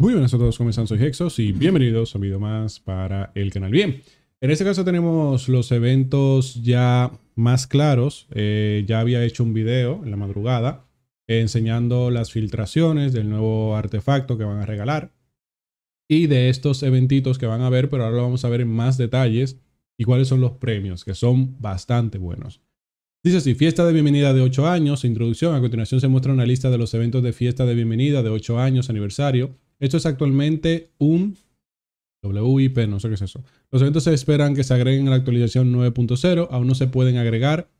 Muy buenas a todos, ¿cómo Soy Hexos y bienvenidos a un video más para el canal. Bien, en este caso tenemos los eventos ya más claros. Eh, ya había hecho un video en la madrugada enseñando las filtraciones del nuevo artefacto que van a regalar y de estos eventitos que van a ver, pero ahora lo vamos a ver en más detalles y cuáles son los premios, que son bastante buenos. Dice así, fiesta de bienvenida de 8 años, introducción. A continuación se muestra una lista de los eventos de fiesta de bienvenida de 8 años, aniversario esto es actualmente un WIP, no sé qué es eso. Los eventos se esperan que se agreguen a la actualización 9.0, aún no se pueden agregar.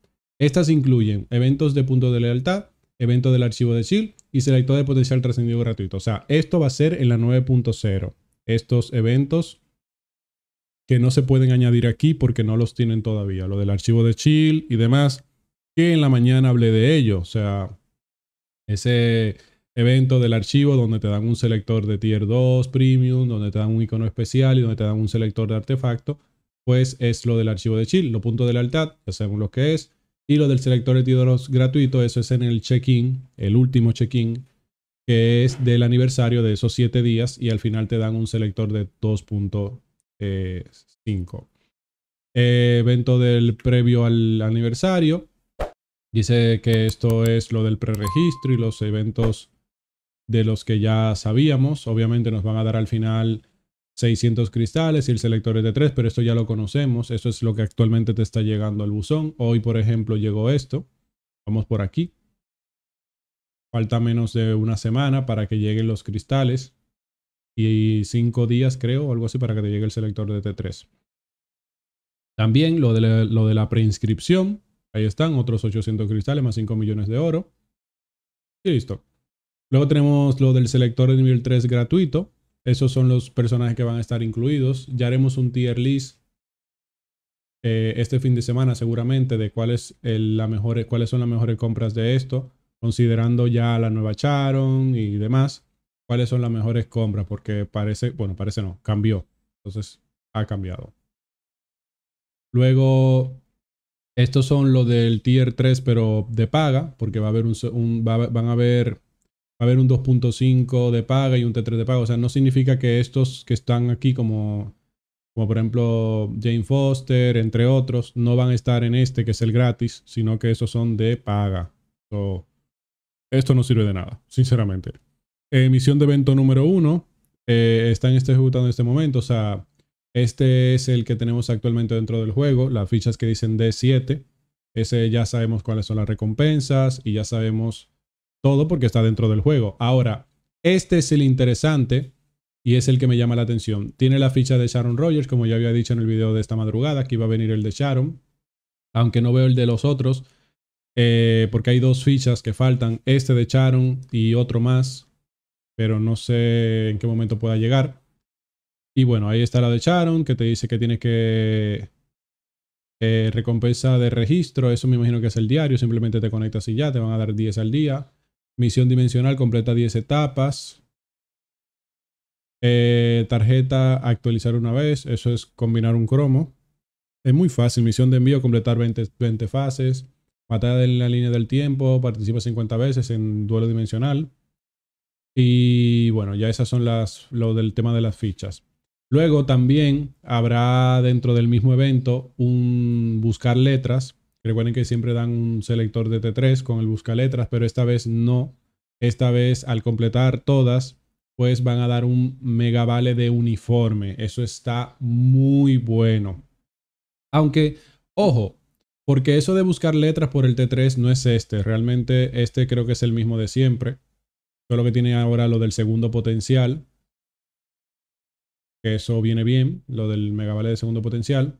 Estas incluyen eventos de punto de lealtad, eventos del archivo de chill e y selector de potencial trascendido gratuito. O sea, esto va a ser en la 9.0. Estos eventos que no se pueden añadir aquí porque no los tienen todavía. Lo del archivo de chill e y demás, que en la mañana hablé de ello. O sea, ese evento del archivo donde te dan un selector de tier 2 premium, donde te dan un icono especial y donde te dan un selector de artefacto, pues es lo del archivo de chill, lo punto de lealtad, ya sabemos lo que es, y lo del selector de tier 2 gratuito, eso es en el check-in, el último check-in, que es del aniversario de esos 7 días y al final te dan un selector de 2.5. Eh, eh, evento del previo al aniversario. Dice que esto es lo del preregistro y los eventos de los que ya sabíamos. Obviamente nos van a dar al final 600 cristales y el selector de t 3, pero esto ya lo conocemos. Eso es lo que actualmente te está llegando al buzón. Hoy, por ejemplo, llegó esto. Vamos por aquí. Falta menos de una semana para que lleguen los cristales. Y cinco días, creo, o algo así, para que te llegue el selector de T3. También lo de lo de la preinscripción. Ahí están otros 800 cristales más 5 millones de oro. Y listo. Luego tenemos lo del selector de nivel 3 gratuito. Esos son los personajes que van a estar incluidos. Ya haremos un tier list eh, este fin de semana seguramente de cuáles la mejor, cuáles son las mejores compras de esto, considerando ya la nueva Charon y demás, cuáles son las mejores compras, porque parece, bueno, parece no, cambió. Entonces ha cambiado. Luego, estos son los del tier 3, pero de paga, porque va a haber un, van a haber va a haber un 2.5 de paga y un T3 de paga. O sea, no significa que estos que están aquí, como, como por ejemplo Jane Foster, entre otros, no van a estar en este que es el gratis, sino que esos son de paga. esto no sirve de nada, sinceramente. Emisión de evento número 1 eh, está en este ejecutando en este momento. O sea, este es el que tenemos actualmente dentro del juego. Las fichas que dicen D7. Ese ya sabemos cuáles son las recompensas y ya sabemos todo porque está dentro del juego. Ahora, este es el interesante y es el que me llama la atención. Tiene la ficha de Sharon Rogers, como ya había dicho en el video de esta madrugada, que iba a venir el de Sharon, aunque no veo el de los otros, eh, porque hay dos fichas que faltan, este de Sharon y otro más, pero no sé en qué momento pueda llegar. Y bueno, ahí está la de Sharon, que te dice que tienes que... Eh, recompensa de registro, eso me imagino que es el diario, simplemente te conectas y ya, te van a dar 10 al día. Misión dimensional completa 10 etapas. Eh, tarjeta actualizar una vez, eso es combinar un cromo. Es muy fácil, misión de envío completar 20, 20 fases. Batalla en la línea del tiempo, participa 50 veces en duelo dimensional. Y bueno, ya esas son las, lo del tema de las fichas. Luego también habrá dentro del mismo evento un buscar letras Recuerden que siempre dan un selector de T3 con el busca letras, pero esta vez no. Esta vez al completar todas, pues van a dar un megavale de uniforme. Eso está muy bueno. Aunque, ojo, porque eso de buscar letras por el T3 no es este. Realmente este creo que es el mismo de siempre. Solo que tiene ahora lo del segundo potencial. eso viene bien, lo del megavale de segundo potencial.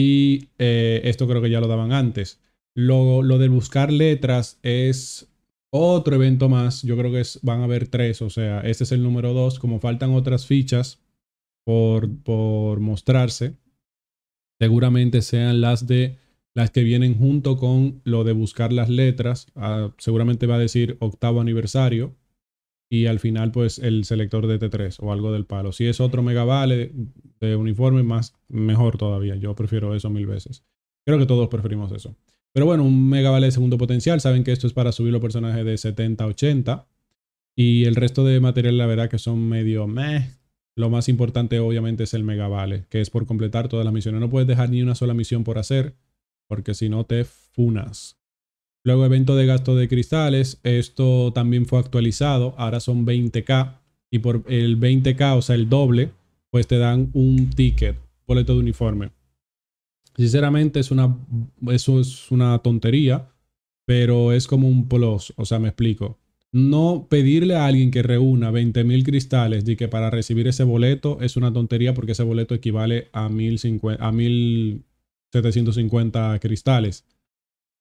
Y eh, esto creo que ya lo daban antes. Lo, lo de buscar letras es otro evento más. Yo creo que van a haber tres. O sea, este es el número dos. Como faltan otras fichas por, por mostrarse, seguramente sean las de las que vienen junto con lo de buscar las letras. Ah, seguramente va a decir octavo aniversario y al final pues el selector de T3 o algo del palo. Si es otro megavale de uniforme más mejor todavía. Yo prefiero eso mil veces. Creo que todos preferimos eso. Pero bueno, un megavale de segundo potencial. Saben que esto es para subir los personajes de 70 a 80. Y el resto de material, la verdad que son medio meh. Lo más importante obviamente es el megavale. que es por completar todas las misiones. No puedes dejar ni una sola misión por hacer, porque si no te funas. Luego evento de gasto de cristales, esto también fue actualizado, ahora son 20k y por el 20k, o sea el doble, pues te dan un ticket, boleto de uniforme. Sinceramente es una, eso es una tontería, pero es como un plus, o sea me explico. No pedirle a alguien que reúna 20.000 cristales y que para recibir ese boleto es una tontería porque ese boleto equivale a, a 1.750 cristales.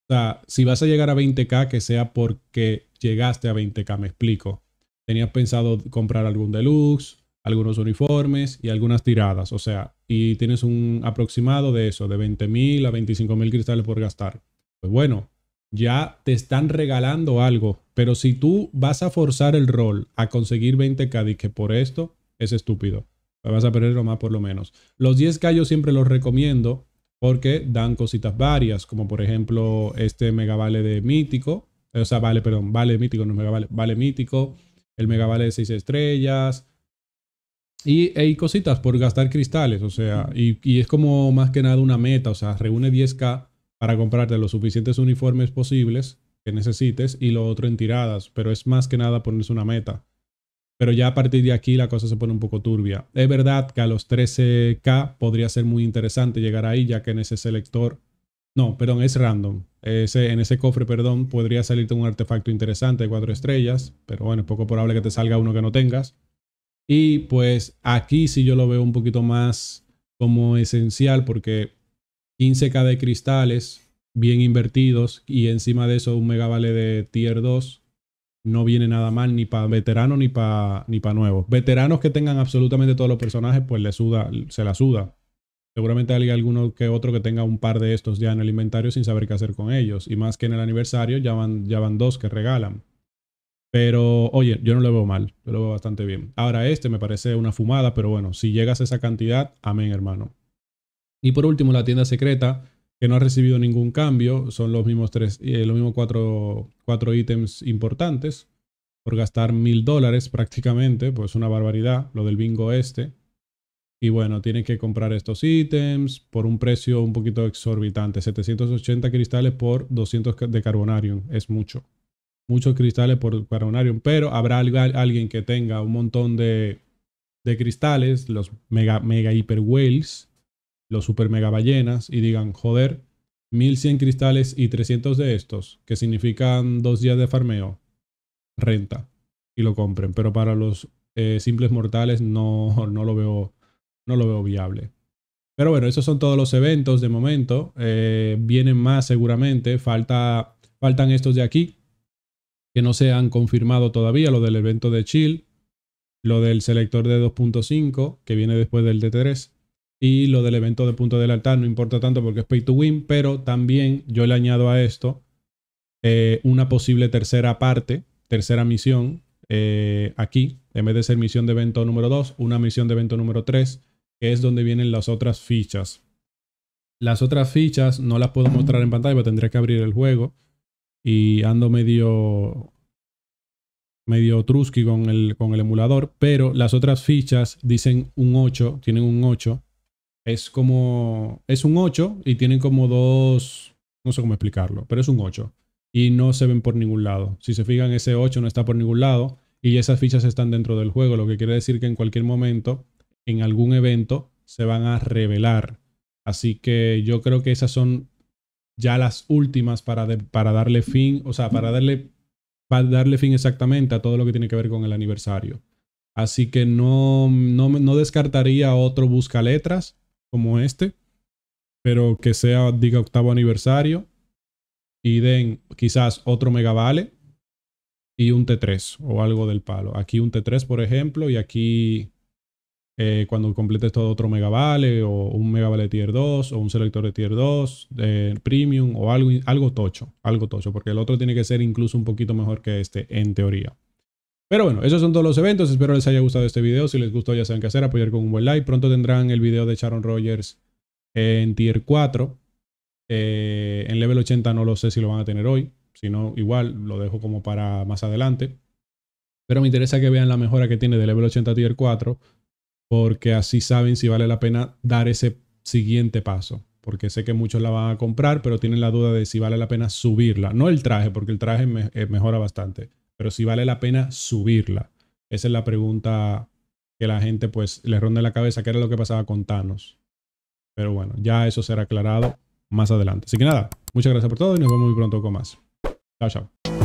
O sea, si vas a llegar a 20k, que sea porque llegaste a 20k, me explico. Tenías pensado comprar algún deluxe, algunos uniformes y algunas tiradas. O sea, y tienes un aproximado de eso, de 20.000 a 25.000 cristales por gastar. Pues bueno, ya te están regalando algo. Pero si tú vas a forzar el rol a conseguir 20k y que por esto, es estúpido. Vas a perder lo más por lo menos. Los 10k yo siempre los recomiendo porque dan cositas varias, como por ejemplo este mega vale de mítico, o sea, vale, perdón, vale mítico, no mega vale, vale mítico, el mega vale de seis estrellas, y, e, y, cositas por gastar cristales, o sea, y, y, es como más que nada una meta, o sea, reúne 10k para comprarte los suficientes uniformes posibles que necesites y lo otro en tiradas, pero es más que nada ponerse una meta. Pero ya a partir de aquí la cosa se pone un poco turbia. Es verdad que a los 13K podría ser muy interesante llegar ahí, ya que en ese selector... No, perdón, es random. Ese, en ese cofre, perdón, podría salirte un artefacto interesante de cuatro estrellas, pero bueno, es poco probable que te salga uno que no tengas. Y pues aquí sí yo lo veo un poquito más como esencial, porque 15K de cristales bien invertidos y encima de eso un megavale de tier 2 no viene nada mal ni para veteranos ni para ni para nuevos. Veteranos que tengan absolutamente todos los personajes, pues le suda, se la suda. Seguramente hay alguno que otro que tenga un par de estos ya en el inventario sin saber qué hacer con ellos. Y más que en el aniversario ya van, ya van dos que regalan. Pero oye, yo no lo veo mal, yo lo veo bastante bien. Ahora este me parece una fumada, pero bueno, si llegas a esa cantidad, amén hermano. Y por último, la tienda secreta que no ha recibido ningún cambio. Son los mismos, tres, y eh, los mismos cuatro, cuatro ítems importantes por gastar mil dólares prácticamente, pues una barbaridad, lo del bingo este. Y bueno, tienen que comprar estos ítems por un precio un poquito exorbitante. 780 cristales por 200 de Carbonarium. Es mucho. Muchos cristales por Carbonarium. Pero habrá alguien que tenga un montón de, de cristales, los mega, mega hiper whales, los super mega ballenas y digan, joder, 1100 cristales y 300 de estos, que significan dos días de farmeo, renta y lo compren. Pero para los eh, simples mortales no, no, lo veo, no lo veo viable. Pero bueno, esos son todos los eventos de momento. Eh, vienen más seguramente. Falta, faltan estos de aquí, que no se han confirmado todavía. Lo del evento de Chill, lo del selector de 2.5, que viene después del de 3 y lo del evento de punto del altar no importa tanto porque es pay to win, pero también yo le añado a esto eh, una posible tercera parte, tercera misión eh, aquí, en vez de ser misión de evento número 2, una misión de evento número 3, que es donde vienen las otras fichas. Las otras fichas no las puedo mostrar en pantalla, pero tendría que abrir el juego. Y ando medio medio trusky con el, con el emulador, pero las otras fichas dicen un 8, tienen un 8 es como, es un 8 y tienen como dos, no sé cómo explicarlo, pero es un 8 y no se ven por ningún lado. Si se fijan, ese 8 no está por ningún lado y esas fichas están dentro del juego, lo que quiere decir que en cualquier momento, en algún evento, se van a revelar. Así que yo creo que esas son ya las últimas para, para darle fin, o sea, para darle, para darle fin exactamente a todo lo que tiene que ver con el aniversario. Así que no, no, no descartaría otro busca letras, como este, pero que sea, diga, octavo aniversario y den quizás otro megavale y un T3 o algo del palo. Aquí un T3, por ejemplo, y aquí eh, cuando completes todo otro megavale o un megavale tier 2 o un selector de tier 2, premium o algo, algo tocho, algo tocho, porque el otro tiene que ser incluso un poquito mejor que este en teoría. Pero bueno, esos son todos los eventos. Espero les haya gustado este video. Si les gustó, ya saben qué hacer, apoyar con un buen like. Pronto tendrán el video de Sharon Rogers en Tier 4. Eh, en level 80 no lo sé si lo van a tener hoy. Si no, igual lo dejo como para más adelante. Pero me interesa que vean la mejora que tiene de level 80 a tier 4. Porque así saben si vale la pena dar ese siguiente paso. Porque sé que muchos la van a comprar, pero tienen la duda de si vale la pena subirla. No el traje, porque el traje eh, mejora bastante pero si vale la pena subirla. Esa es la pregunta que la gente pues le ronda en la cabeza, qué era lo que pasaba con Thanos. Pero bueno, ya eso será aclarado más adelante. Así que nada, muchas gracias por todo y nos vemos muy pronto con más. Chao, chao.